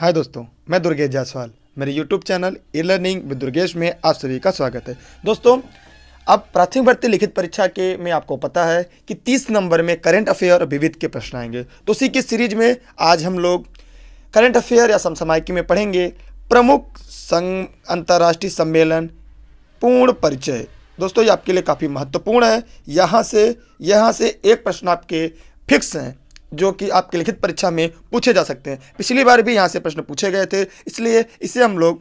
हाय दोस्तों मैं दुर्गेश जायसवाल मेरे YouTube channel e learning with Durgesh में आप सभी का स्वागत है दोस्तों अब प्राथमिक भर्ती लिखित परीक्षा के में आपको पता है कि 30 नंबर में करंट अफेयर और विविध के प्रश्न आएंगे तो उसी की सीरीज में आज हम लोग करंट अफेयर या समसमायकी में पढ़ेंगे प्रमुख संघ अंतर्राष्ट्रीय सम्मेलन पूर्ण परिचय दोस्तों ये आपके लिए काफ़ी महत्वपूर्ण है यहाँ से यहाँ से एक प्रश्न आपके फिक्स हैं जो कि आपके लिखित परीक्षा में पूछे जा सकते हैं पिछली बार भी यहाँ से प्रश्न पूछे गए थे इसलिए इसे हम लोग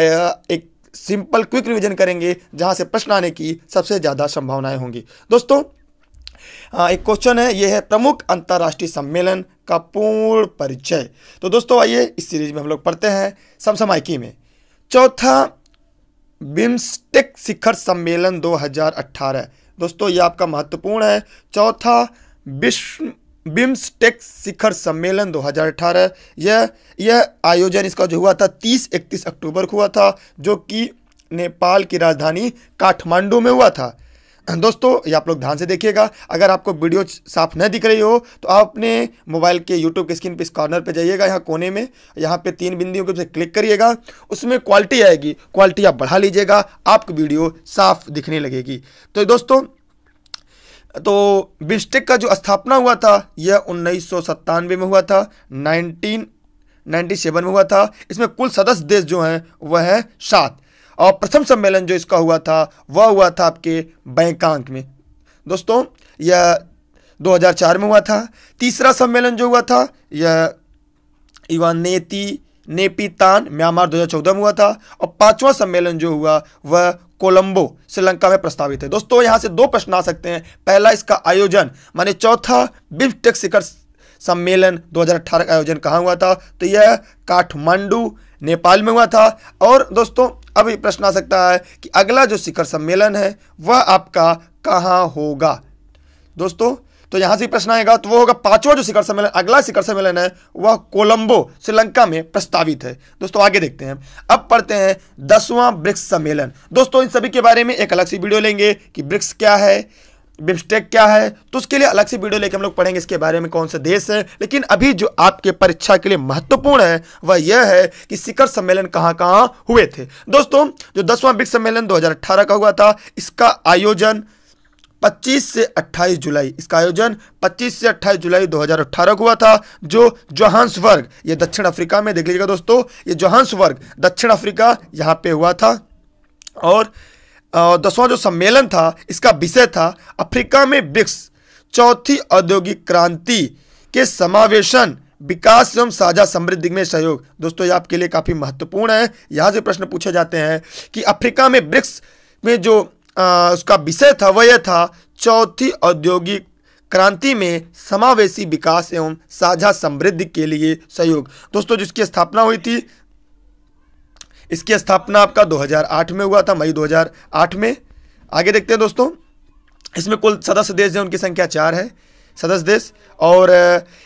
एक सिंपल क्विक रिवीजन करेंगे जहाँ से प्रश्न आने की सबसे ज़्यादा संभावनाएं होंगी दोस्तों एक क्वेश्चन है यह है प्रमुख अंतर्राष्ट्रीय सम्मेलन का पूर्ण परिचय तो दोस्तों आइए इस सीरीज में हम लोग पढ़ते हैं समसमायकी में चौथा बिम्सटेक शिखर सम्मेलन 2018 दोस्तों ये आपका महत्वपूर्ण है चौथा विश्व बिम्सटेक शिखर सम्मेलन 2018 यह यह आयोजन इसका जो हुआ था 30 31 अक्टूबर को हुआ था जो कि नेपाल की राजधानी काठमांडू में हुआ था दोस्तों ये आप लोग ध्यान से देखिएगा अगर आपको वीडियो साफ न दिख रही हो तो आप अपने मोबाइल के यूट्यूब के स्क्रीन पर इस कॉर्नर पर जाइएगा यहाँ कोने में यहाँ पे तीन बिंदियों के क्लिक करिएगा उसमें क्वालिटी आएगी क्वालिटी आप बढ़ा लीजिएगा आपकी वीडियो साफ दिखने लगेगी तो दोस्तों तो बिस्टेक का जो स्थापना हुआ था यह उन्नीस में हुआ था नाइनटीन में हुआ था इसमें कुल सदस्य देश जो हैं वह हैं सात और प्रथम सम्मेलन जो इसका हुआ था वह हुआ था आपके बैंकॉक में दोस्तों यह 2004 में हुआ था तीसरा सम्मेलन जो हुआ था यह इवानेती नेपितान म्यांमार 2014 में हुआ था और पांचवा सम्मेलन जो हुआ वह कोलंबो श्रीलंका में प्रस्तावित है दोस्तों यहां से दो प्रश्न आ सकते हैं पहला इसका आयोजन माने चौथा बिम्स्टेक शिखर सम्मेलन 2018 का आयोजन कहाँ हुआ था तो यह काठमांडू नेपाल में हुआ था और दोस्तों अब प्रश्न आ सकता है कि अगला जो शिखर सम्मेलन है वह आपका कहाँ होगा दोस्तों तो यहां से प्रश्न आएगा तो वो होगा पांचवा जो शिखर सम्मेलन अगला शिखर सम्मेलन है वह कोलंबो श्रीलंका में प्रस्तावित है दोस्तों आगे देखते हैं अब पढ़ते हैं दसवां ब्रिक्स सम्मेलन दोस्तों इन सभी के बारे में एक अलग सी वीडियो लेंगे कि ब्रिक्स क्या है बिम्स्टेक क्या है तो उसके लिए अलग से वीडियो लेके हम लोग पढ़ेंगे इसके बारे में कौन से देश है लेकिन अभी जो आपके परीक्षा के लिए महत्वपूर्ण है वह यह है कि शिखर सम्मेलन कहाँ कहाँ हुए थे दोस्तों जो दसवां ब्रिक्स सम्मेलन 2018 का हुआ था इसका आयोजन 25 से 28 जुलाई इसका आयोजन 25 से 28 जुलाई 2018 को हुआ था जो वर्ग ये दक्षिण अफ्रीका में देख लीजिएगा दोस्तों ये जोहान्सबर्ग दक्षिण अफ्रीका यहाँ पे हुआ था और दसवां जो सम्मेलन था इसका विषय था अफ्रीका में ब्रिक्स चौथी औद्योगिक क्रांति के समावेशन विकास एवं साझा समृद्धि में सहयोग दोस्तों ये आपके लिए काफ़ी महत्वपूर्ण है यहाँ से प्रश्न पूछे जाते हैं कि अफ्रीका में ब्रिक्स में जो उसका विषय था वह था चौथी औद्योगिक क्रांति में समावेशी विकास एवं साझा समृद्धि के लिए सहयोग दोस्तों जिसकी स्थापना हुई थी इसकी स्थापना आपका 2008 में हुआ था मई 2008 में आगे देखते हैं दोस्तों इसमें कुल सदस्य देश हैं उनकी संख्या चार है सदस्य देश और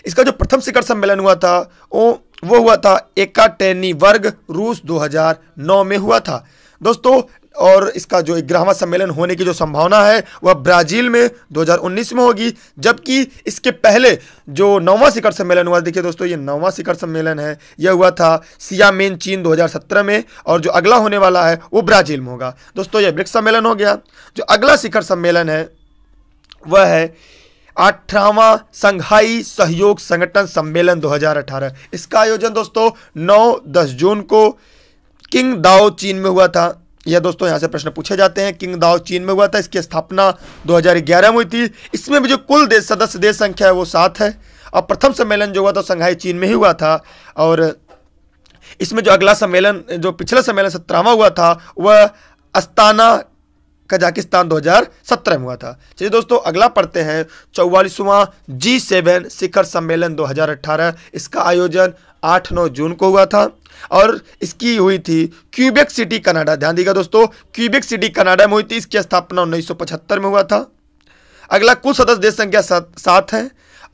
इसका जो प्रथम शिखर सम्मेलन हुआ था वो वो हुआ था एकाटेनी वर्ग रूस 2009 में हुआ था दोस्तों और इसका जो ग्यारहवा सम्मेलन होने की जो संभावना है वह ब्राज़ील में 2019 में होगी जबकि इसके पहले जो नौवा शिखर सम्मेलन हुआ देखिए दोस्तों ये नौवा शिखर सम्मेलन है यह हुआ था सियामेन चीन 2017 में और जो अगला होने वाला है वो ब्राज़ील में होगा दोस्तों यह ब्रिक्स सम्मेलन हो गया जो अगला शिखर सम्मेलन है वह है अठारहवा संघाई सहयोग संगठन सम्मेलन 2018 इसका आयोजन दोस्तों 9 10 जून को किंग दाओ चीन में हुआ था यह दोस्तों यहाँ से प्रश्न पूछे जाते हैं किंग दाओ चीन में हुआ था इसकी स्थापना 2011 में हुई थी इसमें भी जो कुल देश सदस्य देश संख्या है वो सात है और प्रथम सम्मेलन जो हुआ था संघाई चीन में ही हुआ था और इसमें जो अगला सम्मेलन जो पिछला सम्मेलन सत्रहवा हुआ था वह अस्ताना कजाकिस्तान 2017 में हुआ था चलिए दोस्तों अगला पढ़ते हैं चौवालीसवां जी सेवन शिखर सम्मेलन 2018 इसका आयोजन 8 नौ जून को हुआ था और इसकी हुई थी क्यूबेक सिटी कनाडा ध्यान दीजिएगा दोस्तों क्यूबेक सिटी कनाडा में हुई थी इसकी स्थापना उन्नीस में हुआ था अगला कुल सदस्य देश संख्या सात है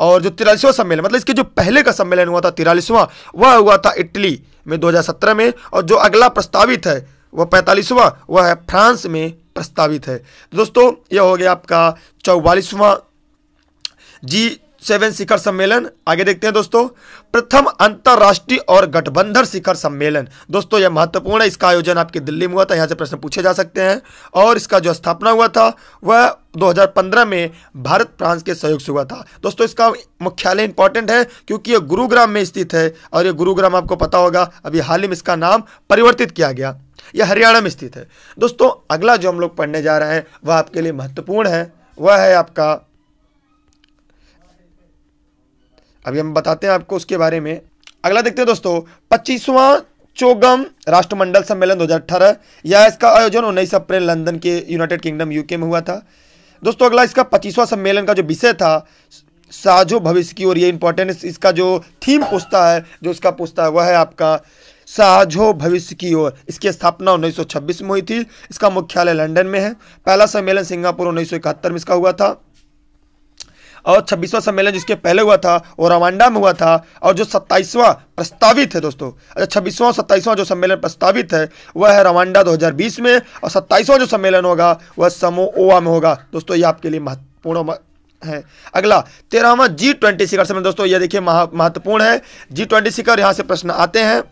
और जो तिरालीसवां सम्मेलन मतलब इसके जो पहले का सम्मेलन हुआ था तिरालीसवां वह हुआ था इटली में 2017 में और जो अगला प्रस्तावित है वह पैंतालीसवां वह है फ्रांस में प्रस्तावित है दोस्तों यह हो गया आपका चौवालीसवां जी सेवन शिखर सम्मेलन आगे देखते हैं दोस्तों प्रथम अंतर्राष्ट्रीय और गठबंधन शिखर सम्मेलन दोस्तों यह महत्वपूर्ण है इसका आयोजन आपके दिल्ली में हुआ था यहाँ से प्रश्न पूछे जा सकते हैं और इसका जो स्थापना हुआ था वह 2015 में भारत फ्रांस के सहयोग से हुआ था दोस्तों इसका मुख्यालय इंपॉर्टेंट है क्योंकि यह गुरुग्राम में स्थित है और यह गुरुग्राम आपको पता होगा अभी हाल ही में इसका नाम परिवर्तित किया गया यह हरियाणा में स्थित है दोस्तों अगला जो हम लोग पढ़ने जा रहे हैं वह आपके लिए महत्वपूर्ण है वह है आपका अभी हम बताते हैं आपको उसके बारे में अगला देखते हैं दोस्तों पच्चीसवां चोगम राष्ट्रमंडल सम्मेलन 2018 या इसका आयोजन उन्नीस अप्रैल लंदन के यूनाइटेड किंगडम यूके में हुआ था दोस्तों अगला इसका पच्चीसवां सम्मेलन का जो विषय था साझो भविष्य की और ये इंपॉर्टेंट इसका जो थीम पूछता है जो इसका पूछता है वह है आपका साझो भविष्य की ओर इसकी स्थापना 1926 में हुई थी इसका मुख्यालय लंदन में है पहला सम्मेलन सिंगापुर उन्नीस में इसका हुआ था और छब्बीसवां सम्मेलन जिसके पहले हुआ था वो रवांडा में हुआ था और जो सत्ताईसवां प्रस्तावित है दोस्तों अच्छा छब्बीसवां सत्ताईसवां जो सम्मेलन प्रस्तावित है वह है रवांडा 2020 में और सत्ताईसवां जो सम्मेलन होगा वह समोआ में होगा दोस्तों ये आपके लिए महत्वपूर्ण है अगला तेरहवा जी ट्वेंटी शिखर सम्मेलन दोस्तों यह देखिए महत्वपूर्ण है जी ट्वेंटी शिखर यहाँ से प्रश्न आते हैं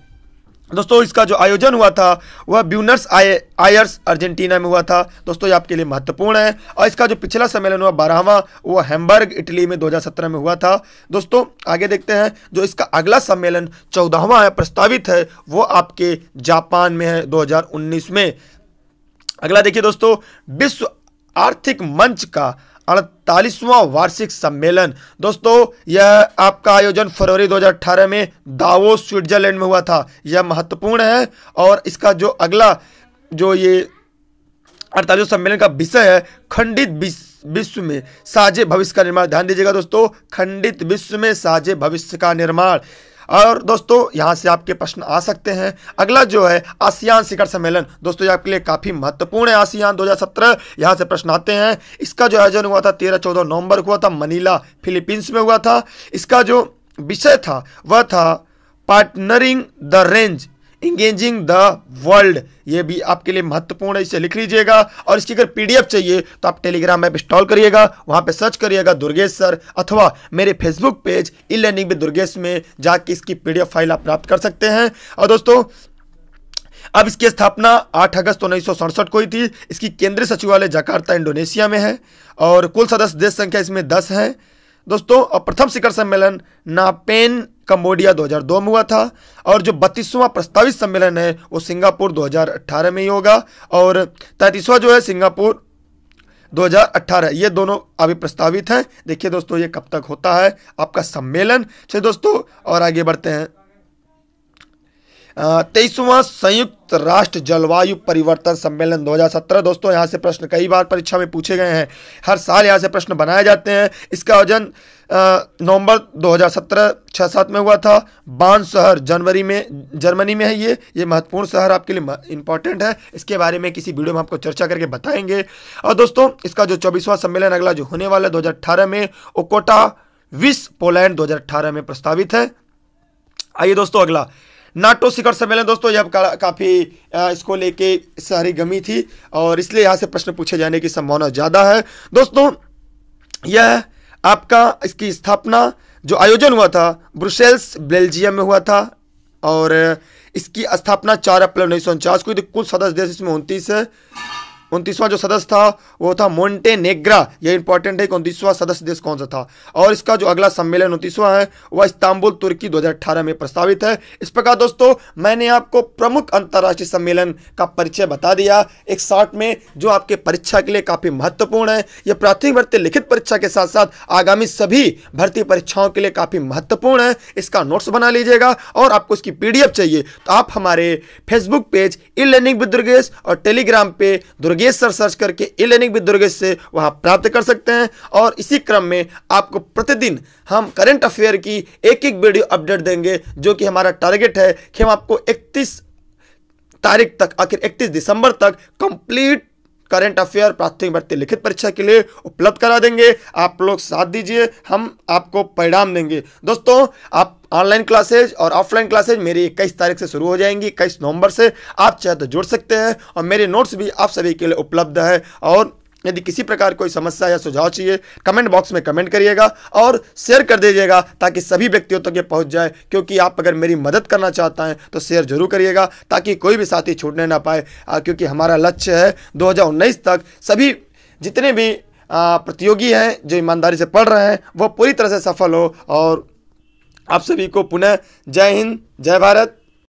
दोस्तों इसका जो आयोजन हुआ था वह ब्यूनर्स आय आयर्स अर्जेंटीना में हुआ था दोस्तों ये आपके लिए महत्वपूर्ण है और इसका जो पिछला सम्मेलन हुआ बारहवां वो हैम्बर्ग इटली में 2017 में हुआ था दोस्तों आगे देखते हैं जो इसका अगला सम्मेलन चौदहवा है प्रस्तावित है वो आपके जापान में है दो में अगला देखिए दोस्तों विश्व आर्थिक मंच का अड़तालीसवां वार्षिक सम्मेलन दोस्तों यह आपका आयोजन फरवरी 2018 में दावो स्विट्जरलैंड में हुआ था यह महत्वपूर्ण है और इसका जो अगला जो ये अड़तालीस सम्मेलन का विषय है खंडित विश्व में साझे भविष्य का निर्माण ध्यान दीजिएगा दोस्तों खंडित विश्व में साझे भविष्य का निर्माण और दोस्तों यहाँ से आपके प्रश्न आ सकते हैं अगला जो है आसियान शिखर सम्मेलन दोस्तों ये आपके लिए काफ़ी महत्वपूर्ण है आसियान 2017 यहाँ से प्रश्न आते हैं इसका जो आयोजन हुआ था तेरह चौदह नवंबर को हुआ था मनीला फिलीपींस में हुआ था इसका जो विषय था वह था partnering the range engaging the world ये भी आपके लिए महत्वपूर्ण है इसे लिख लीजिएगा और इसकी अगर पीडीएफ चाहिए तो आप टेलीग्राम ऐप इंस्टॉल करिएगा वहां पे सर्च करिएगा दुर्गेश सर अथवा मेरे Facebook page e learning with Durgesh में जाके इसकी पीडीएफ फाइल आप प्राप्त कर सकते हैं और दोस्तों अब इसकी स्थापना 8 अगस्त उन्नीस को ही थी इसकी केंद्रीय सचिवालय जकार्ता इंडोनेशिया में है और कुल सदस्य देश संख्या इसमें 10 है दोस्तों और प्रथम शिखर सम्मेलन नापेन कंबोडिया 2002 में हुआ था और जो बत्तीसवां प्रस्तावित सम्मेलन है वो सिंगापुर 2018 में ही होगा और तैंतीसवां जो है सिंगापुर 2018 ये दोनों अभी प्रस्तावित हैं देखिए दोस्तों ये कब तक होता है आपका सम्मेलन चलिए दोस्तों और आगे बढ़ते हैं तेईसवां संयुक्त राष्ट्र जलवायु परिवर्तन सम्मेलन 2017 दोस्तों यहाँ से प्रश्न कई बार परीक्षा में पूछे गए हैं हर साल यहाँ से प्रश्न बनाए जाते हैं इसका आयोजन नवंबर 2017 छः सात में हुआ था बान शहर जनवरी में जर्मनी में है ये ये महत्वपूर्ण शहर आपके लिए इंपॉर्टेंट है इसके बारे में किसी वीडियो में आपको चर्चा करके बताएंगे और दोस्तों इसका जो चौबीसवां सम्मेलन अगला जो होने वाला है दो में ओकोटा विस पोलैंड 2018 में प्रस्तावित है आइए दोस्तों अगला नाटो शिखर सम्मेलन दोस्तों यह का, काफ़ी इसको लेके सारी गमी थी और इसलिए यहाँ से प्रश्न पूछे जाने की संभावना ज़्यादा है दोस्तों यह आपका इसकी स्थापना जो आयोजन हुआ था ब्रुसेल्स बेल्जियम में हुआ था और इसकी स्थापना चार अप्रैल उन्नीस सौ उनचास को कुल सदस्य देश इसमें उनतीस है उनतीसवां जो सदस्य था वो था मोन्टे नेग्रा यह इंपॉर्टेंट है कि उनतीसवां सदस्य देश कौन सा था और इसका जो अगला सम्मेलन उनतीसवां है वह इस्तांबुल तुर्की 2018 में प्रस्तावित है इस प्रकार दोस्तों मैंने आपको प्रमुख अंतर्राष्ट्रीय सम्मेलन का परिचय बता दिया एक शॉर्ट में जो आपके परीक्षा के लिए काफ़ी महत्वपूर्ण है यह प्राथमिक भर्ती लिखित परीक्षा के साथ साथ आगामी सभी भर्ती परीक्षाओं के लिए काफ़ी महत्वपूर्ण है इसका नोट्स बना लीजिएगा और आपको इसकी पी चाहिए तो आप हमारे Facebook page e learning with Durgesh और टेलीग्राम पे दुर्गेश दुर्गेश सर सर्च करके इलेनिक लर्निंग विद दुर्गेश से वहाँ प्राप्त कर सकते हैं और इसी क्रम में आपको प्रतिदिन हम करंट अफेयर की एक एक वीडियो अपडेट देंगे जो कि हमारा टारगेट है कि हम आपको इकतीस तारीख तक आखिर 31 दिसंबर तक कंप्लीट करंट अफेयर प्राथमिक भर्ती लिखित परीक्षा के लिए उपलब्ध करा देंगे आप लोग साथ दीजिए हम आपको परिणाम देंगे दोस्तों आप ऑनलाइन क्लासेज और ऑफलाइन क्लासेज मेरी इक्कीस तारीख से शुरू हो जाएंगी इक्कीस नवंबर से आप चाहे तो जुड़ सकते हैं और मेरे नोट्स भी आप सभी के लिए उपलब्ध है और यदि किसी प्रकार कोई समस्या या सुझाव चाहिए कमेंट बॉक्स में कमेंट करिएगा और शेयर कर दीजिएगा ताकि सभी व्यक्तियों तक तो ये पहुंच जाए क्योंकि आप अगर मेरी मदद करना चाहते हैं तो शेयर जरूर करिएगा ताकि कोई भी साथी छूटने ना पाए क्योंकि हमारा लक्ष्य है दो तक सभी जितने भी प्रतियोगी हैं जो ईमानदारी से पढ़ रहे हैं वो पूरी तरह से सफल हो और आप सभी को पुनः जय हिंद जय भारत